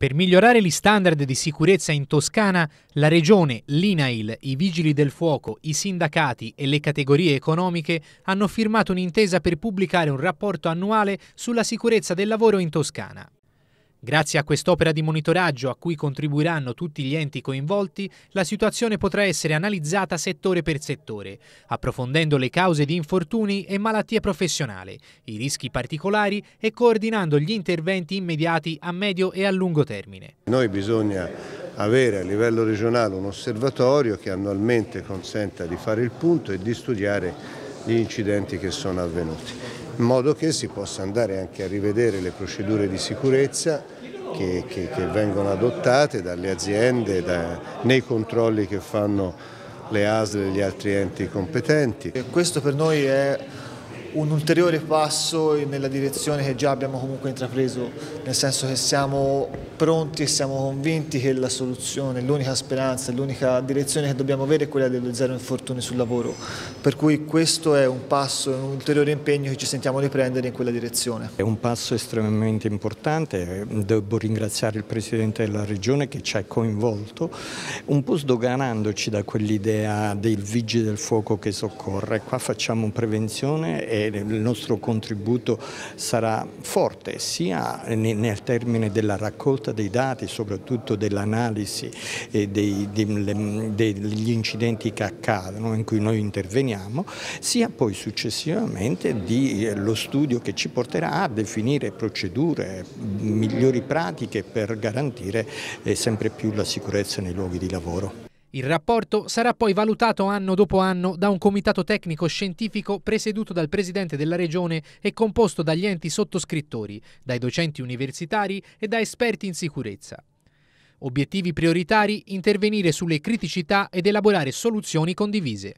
Per migliorare gli standard di sicurezza in Toscana, la Regione, l'INAIL, i Vigili del Fuoco, i sindacati e le categorie economiche hanno firmato un'intesa per pubblicare un rapporto annuale sulla sicurezza del lavoro in Toscana. Grazie a quest'opera di monitoraggio a cui contribuiranno tutti gli enti coinvolti, la situazione potrà essere analizzata settore per settore, approfondendo le cause di infortuni e malattie professionali, i rischi particolari e coordinando gli interventi immediati a medio e a lungo termine. Noi bisogna avere a livello regionale un osservatorio che annualmente consenta di fare il punto e di studiare gli incidenti che sono avvenuti in modo che si possa andare anche a rivedere le procedure di sicurezza che, che, che vengono adottate dalle aziende da, nei controlli che fanno le ASL e gli altri enti competenti. Questo per noi è un ulteriore passo nella direzione che già abbiamo comunque intrapreso, nel senso che siamo pronti e siamo convinti che la soluzione, l'unica speranza, l'unica direzione che dobbiamo avere è quella dello zero infortuni sul lavoro, per cui questo è un passo, un ulteriore impegno che ci sentiamo di prendere in quella direzione. È un passo estremamente importante, devo ringraziare il Presidente della Regione che ci ha coinvolto, un po' sdoganandoci da quell'idea del vigile del fuoco che soccorre, qua facciamo prevenzione e il nostro contributo sarà forte sia nel termine della raccolta dei dati, soprattutto dell'analisi degli incidenti che accadono in cui noi interveniamo, sia poi successivamente dello eh, studio che ci porterà a definire procedure, mm, migliori pratiche per garantire eh, sempre più la sicurezza nei luoghi di lavoro. Il rapporto sarà poi valutato anno dopo anno da un comitato tecnico scientifico presieduto dal Presidente della Regione e composto dagli enti sottoscrittori, dai docenti universitari e da esperti in sicurezza. Obiettivi prioritari, intervenire sulle criticità ed elaborare soluzioni condivise.